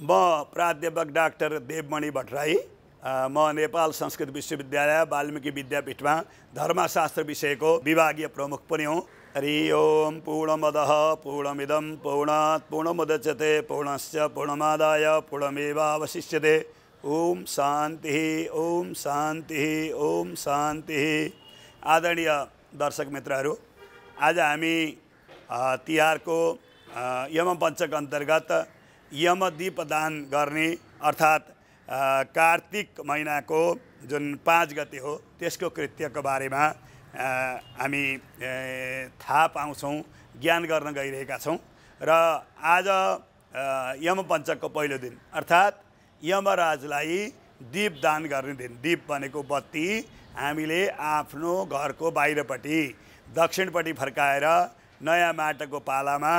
म प्राध्यापक डाक्टर देवमणि भट्टराई म नेपाल संस्कृत विश्वविद्यालय वाल्मीकि में धर्मशास्त्र विषय को विभागीय प्रमुख भी हूँ हरि ओम पूर्णमदः पूर्णमिदम पूर्णात् पूर्णमुदचते पूर्णश्च पूर्णमादाय पूर्णमेवावशिष्य ओम शांति ओम शांति ओम शांति आदरणीय दर्शक मित्र आज हमी को यम पंचक अंतर्गत यमदीपदान गर्ने अर्थात् कार्तिक महिनाको जुन पाँच गते हो त्यसको कृत्यको बारेमा हामी थाहा पाउँछौँ ज्ञान गर्न गइरहेका छौँ र आज यमपञ्चकको पहिलो दिन अर्थात् यमराजलाई दीप दान गर्ने दिन दीप भनेको बत्ती हामीले आफ्नो घरको बाहिरपट्टि दक्षिणपट्टि फर्काएर नयाँ माटोको पालामा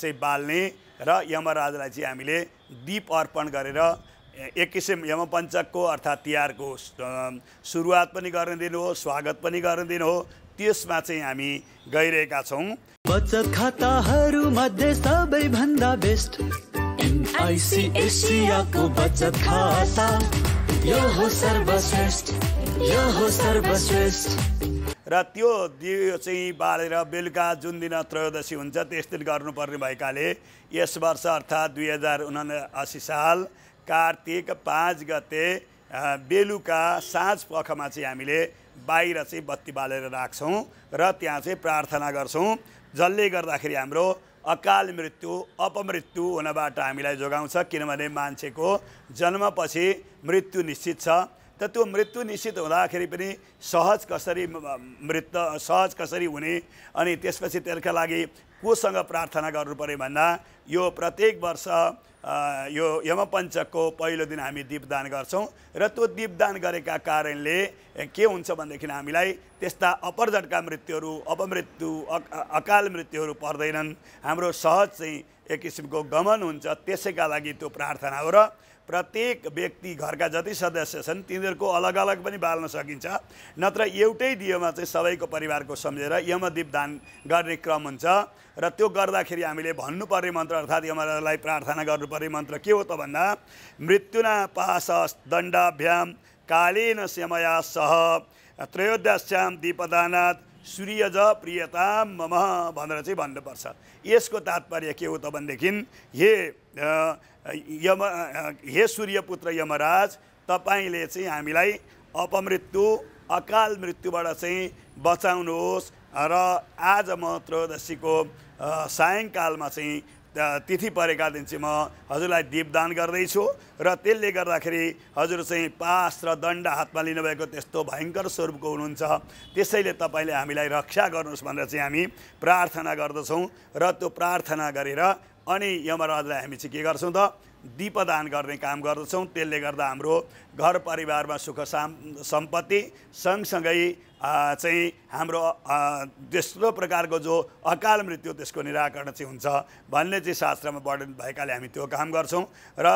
चाहिँ बाल्ने र यमराजलाई चाहिँ हामीले दीप अर्पण गरेर एक किसिम यमपञ्चकको अर्थात् तिहारको सुरुवात पनि गर्ने दिन हो स्वागत पनि गर्ने दिन हो त्यसमा चाहिँ हामी गइरहेका छौँ बचत खाताहरू मध्ये सबैभन्दा बेस्ट एसियाको बचत खाता यो हो सर्वश्रेष्ठ यो हो सर्वश्रेष्ठ र त्यो दियो चाहिँ बालेर बेलुका जुन दिन त्रयोदशी हुन्छ त्यस दिन गर्नुपर्ने भएकाले यस वर्ष अर्थात् दुई हजार उना असी साल कार्तिक पाँच गते बेलुका साँझ पखमा चाहिँ हामीले बाहिर चाहिँ बत्ती बालेर राख्छौँ र त्यहाँ चाहिँ प्रार्थना गर्छौँ जसले गर्दाखेरि हाम्रो अकाल मृत्यु अपमृत्यु हुनबाट हामीलाई जोगाउँछ किनभने मान्छेको जन्मपछि मृत्यु निश्चित छ त त्यो मृत्यु निश्चित हुँदाखेरि पनि सहज कसरी मृत्यु सहज कसरी हुने अनि त्यसपछि त्यसका लागि कोसँग प्रार्थना गर्नु पऱ्यो भन्दा यो प्रत्येक वर्ष यो यमपञ्चकको पहिलो दिन हामी दीपदान गर्छौँ र त्यो दीपदान गरेका कारणले के हुन्छ भनेदेखि हामीलाई त्यस्ता अपरजटका मृत्युहरू अपमृत्यु अकाल मृत्युहरू पर्दैनन् हाम्रो सहज चाहिँ एक किसिमको गमन हुन्छ त्यसैका लागि त्यो प्रार्थना हो र प्रत्येक व्यक्ति घरका जति सदस्य छन् तिनीहरूको अलग अलग पनि बाल्न सकिन्छ नत्र एउटै दियोमा चाहिँ सबैको परिवारको सम्झेर यमदीप दान गर्ने क्रम हुन्छ र त्यो गर्दाखेरि हामीले भन्नुपर्ने मन्त्र अर्थात् यमराजलाई प्रार्थना गर्नुपर्ने मन्त्र के हो त भन्दा मृत्युना पास दण्डाभ्याम कालीन श्यमया सह त्रयोदश्याम दीपदानाथ सूर्यज प्रियताम मम भनेर चाहिँ भन्नुपर्छ यसको तात्पर्य के हो त भनेदेखि हे यम हे सूर्यपुत्र यमराज तपाईँले चाहिँ हामीलाई अपमृत्यु अकाल मृत्युबाट चाहिँ बचाउनुहोस् र आज म त्रयोदशीको सायङकालमा चाहिँ तिथि परेका दिन चाहिँ म हजुरलाई दीपदान गर्दैछु र त्यसले गर्दाखेरि हजुर चाहिँ पास र दण्ड हातमा लिनुभएको त्यस्तो भयङ्कर स्वरूपको हुनुहुन्छ त्यसैले तपाईँले हामीलाई रक्षा गर्नुहोस् भनेर चाहिँ हामी प्रार्थना गर्दछौँ र त्यो प्रार्थना गरेर अनि यमराजलाई हामी चाहिँ के गर्छौँ त दिपदान गर्ने काम गर्दछौँ त्यसले गर्दा हाम्रो घर परिवारमा सुख साम सम्पत्ति सँगसँगै चाहिँ हाम्रो त्यस्तो प्रकारको जो अकाल मृत्यु त्यसको निराकरण चाहिँ हुन्छ भन्ने चाहिँ शास्त्रमा वर्णित भएकाले हामी त्यो काम गर्छौँ र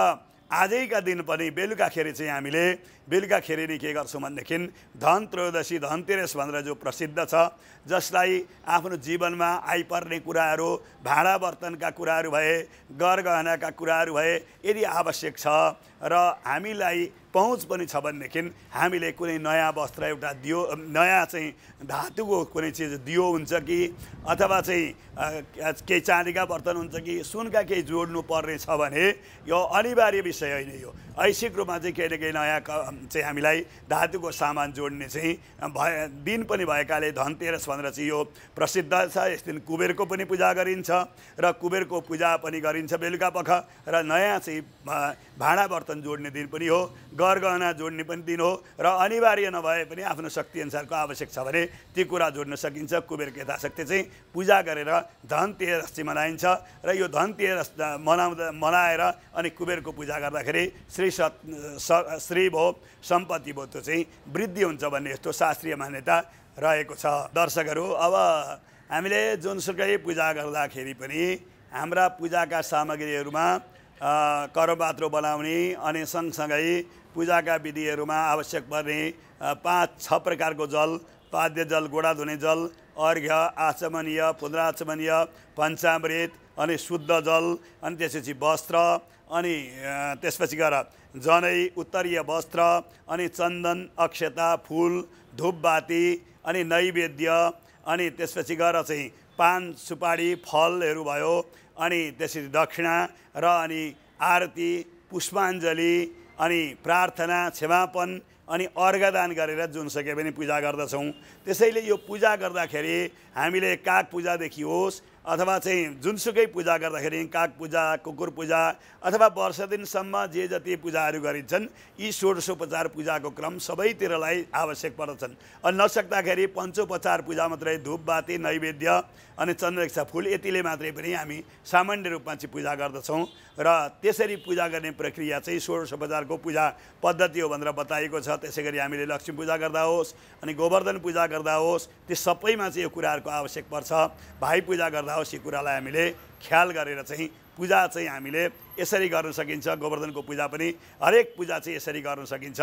आजैका दिन पनि बेलुकाखेरि चाहिँ हामीले बेलुकाखेरि नै के गर्छौँ भनेदेखि धन त्रयोदशी धनतेरस भनेर जो प्रसिद्ध छ जसलाई आफ्नो जीवनमा आइपर्ने कुराहरू भाँडा बर्तनका कुराहरू भए गरगहनाका कुराहरू भए यदि आवश्यक छ र हामीलाई पहुँच पनि छ भनेदेखि हामीले कुनै नयाँ वस्त्र एउटा दियो नयाँ चाहिँ धातुको कुनै चिज दियो हुन्छ कि अथवा चाहिँ केही चाँदीका बर्तन हुन्छ कि सुनका केही जोड्नु पर्ने छ भने यो अनिवार्य विषय होइन यो ऐसिक रूपमा चाहिँ केही न केही नयाँ चाहिँ हामीलाई धातुको सामान जोड्ने चाहिँ भए दिन पनि भएकाले धनतेरस भनेर चाहिँ यो प्रसिद्ध छ यस दिन कुबेरको पनि पूजा गरिन्छ र कुबेरको पूजा पनि गरिन्छ बेलुका पख र नयाँ चाहिँ भाँडा बर्तन जोड्ने दिन पनि हो गरगहना जोड्ने पनि दिन हो र अनिवार्य नभए पनि आफ्नो शक्तिअनुसारको आवश्यक छ भने ती कुरा जोड्न सकिन्छ कुबेरको यथाशक्ति चाहिँ पूजा गरेर धन धनतेरसी मनाइन्छ र यो धन धनतेरस मनाउँदा मनाएर अनि कुबेरको पूजा गर्दाखेरि श्री सत् श्री भो सम्पत्ति भो त्यो चाहिँ वृद्धि हुन्छ भन्ने यस्तो शास्त्रीय मान्यता रहेको छ दर्शकहरू अब हामीले जुनसुकै पूजा गर्दाखेरि पनि हाम्रा पूजाका सामग्रीहरूमा करबात्रो बनाउने अनि सँगसँगै पूजाका विधिहरूमा आवश्यक पर्ने पाँच छ प्रकारको जल पाद्य जल गोडा धुने जल अर्घ्य आचमनीय पुनराचमनीय पञ्चामृत अनि शुद्ध जल अनि त्यसपछि वस्त्र अनि त्यसपछि गएर जनै उत्तरीय वस्त्र अनि चन्दन अक्षता फुल धुपबाती अनि नैवेद्य अनि त्यसपछि गएर चाहिँ पान सुपारी फलहरू भयो अनि त्यसरी दक्षिणा र अनि आरती पुष्पाञ्जली अनि प्रार्थना क्षमापन अनि अर्घदान गरेर जुन सके पनि पूजा गर्दछौँ त्यसैले यो पूजा गर्दाखेरि हामीले काग पूजादेखि होस् अथवा चाहिँ जुनसुकै पूजा गर्दाखेरि काग पूजा कुकुर पूजा अथवा वर्ष दिनसम्म जे जति पूजाहरू गरिन्छन् यी षोडशोपचार पूजाको क्रम सबैतिरलाई आवश्यक पर्दछन् अनि नसक्दाखेरि पञ्चोपचार पूजा मात्रै धुप बाती नैवेद्य अनि चन्द्रक्षा फुल यतिले मात्रै पनि हामी सामान्य रूपमा चाहिँ पूजा गर्दछौँ र त्यसरी पूजा गर्ने प्रक्रिया चाहिँ षोडशोपचारको पूजा पद्धति हो भनेर बताइएको छ त्यसै गरी हामीले लक्ष्मी पूजा गर्दा होस् अनि गोवर्धन पूजा गर्दा होस् त्यो सबैमा चाहिँ यो कुराहरूको आवश्यक पर्छ भाइ पूजा गर्दा नलाओस् कुरालाई हामीले ख्याल गरेर चाहिँ पूजा चाहिँ हामीले यसरी गर्न सकिन्छ गोवर्धनको पूजा पनि हरेक पूजा चाहिँ यसरी गर्न सकिन्छ